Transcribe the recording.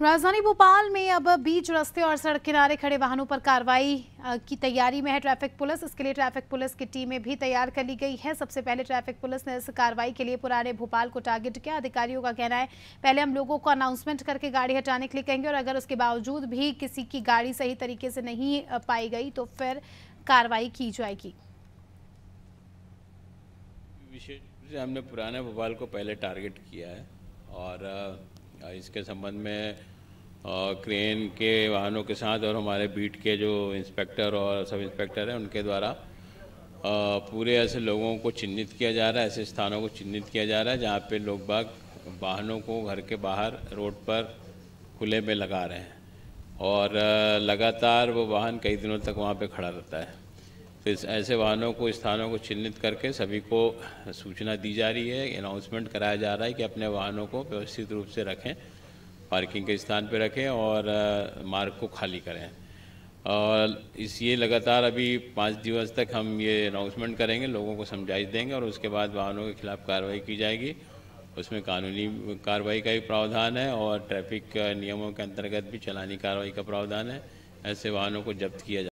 राजधानी भोपाल में अब बीच रास्ते और सड़क किनारे खड़े वाहनों पर कार्रवाई की तैयारी में है ट्रैफिक पुलिस इसके लिए ट्रैफिक पुलिस की टीमें भी तैयार कर ली गई हैं सबसे पहले ट्रैफिक पुलिस ने इस कार्रवाई के लिए पुराने भोपाल को टारगेट किया अधिकारियों का कहना है पहले हम लोगों को अनाउंसमेंट करके गाड़ी हटाने के लिए कहेंगे और अगर उसके बावजूद भी किसी की गाड़ी सही तरीके से नहीं पाई गई तो फिर कार्रवाई की जाएगी हमने पुराने भोपाल को पहले टारगेट किया है और इसके संबंध में क्रेन के वाहनों के साथ और हमारे बीट के जो इंस्पेक्टर और सब इंस्पेक्टर हैं उनके द्वारा पूरे ऐसे लोगों को चिन्हित किया जा रहा है ऐसे स्थानों को चिन्हित किया जा रहा है जहाँ पे लोग बाग वाहनों को घर के बाहर रोड पर खुले में लगा रहे हैं और लगातार वो वाहन कई दिनों तक वहाँ पे खड़ा रहता है इस ऐसे वाहनों को स्थानों को चिन्हित करके सभी को सूचना दी जा रही है अनाउंसमेंट कराया जा रहा है कि अपने वाहनों को व्यवस्थित रूप से रखें पार्किंग के स्थान पर रखें और मार्ग को खाली करें और इस ये लगातार अभी पाँच दिवस तक हम ये अनाउंसमेंट करेंगे लोगों को समझाइश देंगे और उसके बाद वाहनों के खिलाफ कार्रवाई की जाएगी उसमें कानूनी कार्रवाई का भी प्रावधान है और ट्रैफिक नियमों के अंतर्गत भी चलानी कार्रवाई का प्रावधान है ऐसे वाहनों को जब्त किया जाए